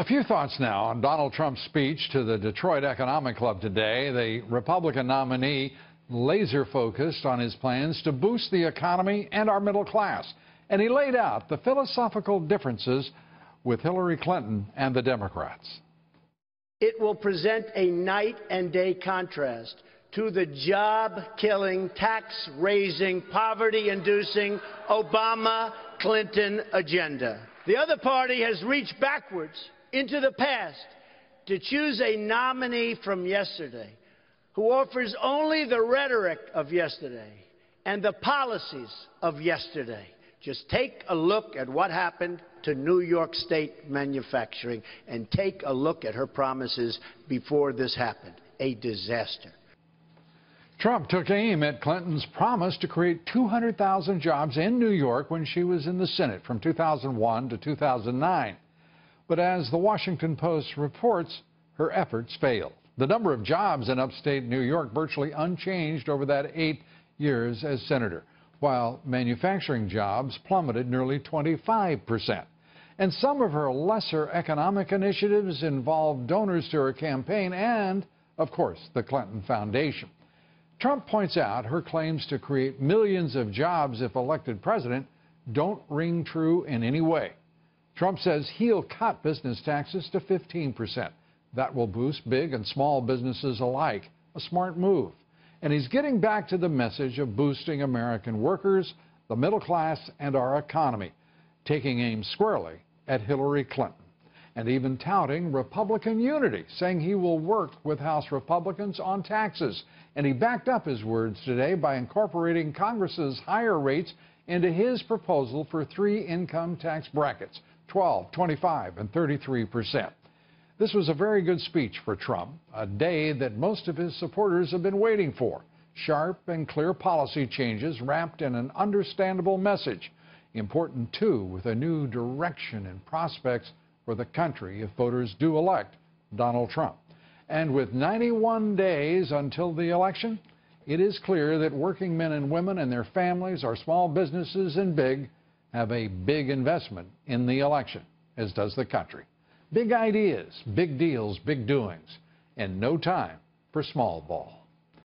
A few thoughts now on Donald Trump's speech to the Detroit Economic Club today. The Republican nominee laser focused on his plans to boost the economy and our middle class. And he laid out the philosophical differences with Hillary Clinton and the Democrats. It will present a night and day contrast to the job killing, tax raising, poverty inducing Obama Clinton agenda. The other party has reached backwards into the past to choose a nominee from yesterday who offers only the rhetoric of yesterday and the policies of yesterday. Just take a look at what happened to New York State manufacturing and take a look at her promises before this happened. A disaster. Trump took aim at Clinton's promise to create 200,000 jobs in New York when she was in the Senate from 2001 to 2009. But as the Washington Post reports, her efforts failed. The number of jobs in upstate New York virtually unchanged over that eight years as senator, while manufacturing jobs plummeted nearly 25 percent. And some of her lesser economic initiatives involved donors to her campaign and, of course, the Clinton Foundation. Trump points out her claims to create millions of jobs if elected president don't ring true in any way. Trump says he'll cut business taxes to 15%. That will boost big and small businesses alike. A smart move. And he's getting back to the message of boosting American workers, the middle class, and our economy, taking aim squarely at Hillary Clinton, and even touting Republican unity, saying he will work with House Republicans on taxes. And he backed up his words today by incorporating Congress's higher rates into his proposal for three income tax brackets 12, 25, and 33 percent. This was a very good speech for Trump, a day that most of his supporters have been waiting for. Sharp and clear policy changes wrapped in an understandable message. Important, too, with a new direction and prospects for the country if voters do elect Donald Trump. And with 91 days until the election, it is clear that working men and women and their families, our small businesses and big, have a big investment in the election, as does the country. Big ideas, big deals, big doings, and no time for small ball.